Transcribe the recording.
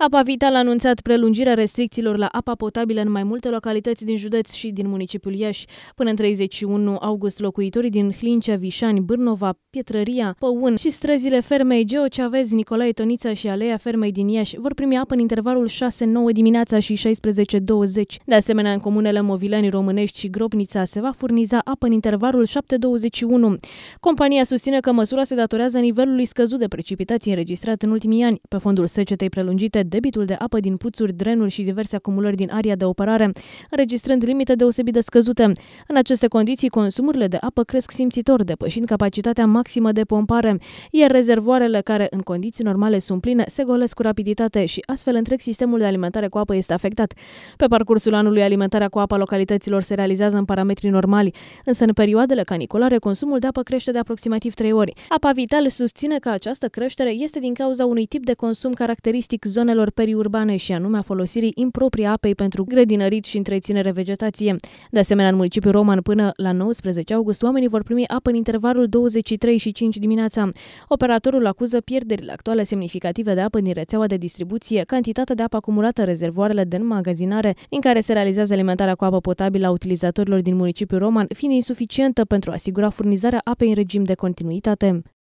Apa Vital a anunțat prelungirea restricțiilor la apa potabilă în mai multe localități din județ și din municipiul Iași. Până în 31 august, locuitorii din Hlincea, Vișani, Bârnova, Pietrăria, Păun și străzile fermei Geo Nicolae Tonița și aleia Fermei din Iași vor primi apă în intervalul 6-9 dimineața și 16-20. De asemenea, în comunele Movileni, Românești și Grobnița se va furniza apă în intervalul 7-21. Compania susține că măsura se datorează nivelului scăzut de precipitații înregistrat în ultimii ani, pe fondul secetei prelungite debitul de apă din puțuri, drenuri și diverse acumulări din aria de operare, înregistrând limite deosebit de scăzute. În aceste condiții, consumurile de apă cresc simțitor, depășind capacitatea maximă de pompare, iar rezervoarele care în condiții normale sunt pline se golesc cu rapiditate și astfel întreg sistemul de alimentare cu apă este afectat. Pe parcursul anului, alimentarea cu a localităților se realizează în parametri normali, însă în perioadele caniculare consumul de apă crește de aproximativ 3 ori. Apa Vital susține că această creștere este din cauza unui tip de consum caracteristic zonelor zonelor periurbane și anume a folosirii improprie apei pentru grădinărit și întreținere vegetație. De asemenea, în municipiul Roman, până la 19 august, oamenii vor primi apă în intervalul 23 și 5 dimineața. Operatorul acuză pierderile actuale semnificative de apă din rețeaua de distribuție, cantitatea de apă acumulată în rezervoarele de înmagazinare, în care se realizează alimentarea cu apă potabilă a utilizatorilor din municipiul Roman, fiind insuficientă pentru a asigura furnizarea apei în regim de continuitate.